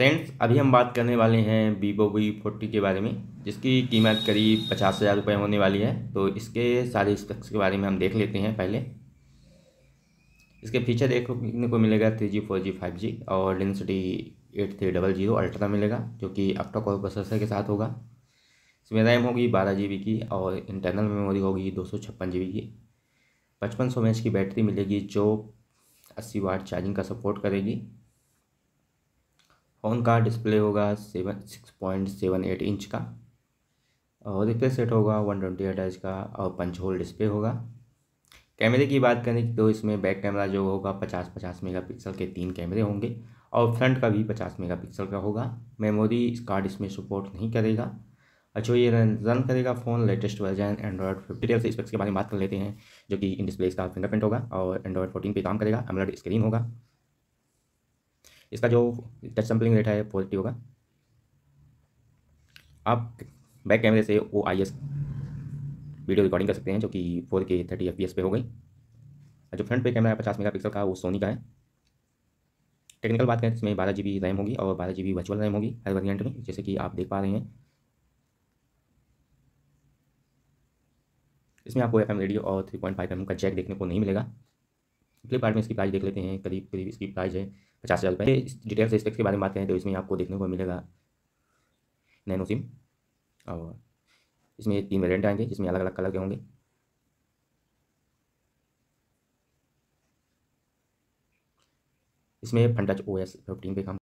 friends अभी हम बात करने वाले हैं वीवो वी फोर्टी के बारे में जिसकी कीमत करीब पचास हज़ार रुपये होने वाली है तो इसके सारे स्पेक्स के बारे में हम देख लेते हैं पहले इसके फीचर देखने को मिलेगा three G four G five G और Dimensity eight three double zero ultra मिलेगा जो कि अक्टा कॉल प्रोसेसर के साथ होगा इसमें रैम होगी बारह जी बी की और इंटरनल मेमोरी होगी दो सौ छप्पन जी बी की पचपन सौ एम की बैटरी मिलेगी जो अस्सी वाट चार्जिंग का सपोर्ट करेगी फोन का डिस्प्ले होगा seven six point seven eight inch का और रिफ्रेश सेट होगा वन ट्वेंटी एट एच का और पंच होल डिस्प्ले होगा कैमरे की बात करें तो इसमें बैक कैमरा जो होगा पचास पचास मेगापिक्सल के तीन कैमरे होंगे और फ्रंट का भी पचास मेगापिक्सल का होगा मेमोरी कार्ड इसमें सपोर्ट नहीं करेगा अच्छा ये रन रन करेगा phone latest version Android fifty twelve specs के बारे में बात कर लेते हैं जो कि इन डिस्प्ले इसका फिंगरप्रिंट होगा और एंड्रॉयड फोर्टीन पे काम करेगा एमलेट स्क्रीन होगा इसका जो टच सैम्पलिंग रेट है पॉजिटिव होगा आप बैक कैमरे से O I S video recording कर सकते हैं जो कि फोर के थर्टी एफ पी एस पे हो गई और जो फ्रंट पे कैमरा है पचास मेगा पिक्सल का वो सोनी का है टेक्निकल बात करें तो इसमें बारह जी बी रैम होगी और बारह जी बी वर्चुअल रैम होगी हर वेरियंट में जैसे कि आप देख पा रहे हैं इसमें आपको एफ एम रेडियो और थ्री पॉइंट फाइव एम का चेक देखने को नहीं मिलेगा फ्लिपकार्ट में इसकी प्राइस देख लेते हैं करीब करीब इसकी प्राइस है पचास हज़ार रुपये डिटेल्स स्पेक्स के बारे में बात करें तो इसमें आपको देखने को मिलेगा नैनो सिम और इसमें तीन वेरियंट आएंगे जिसमें अलग अलग कलर के होंगे इसमें फंटच ओ एस फिफ्टीन पे काम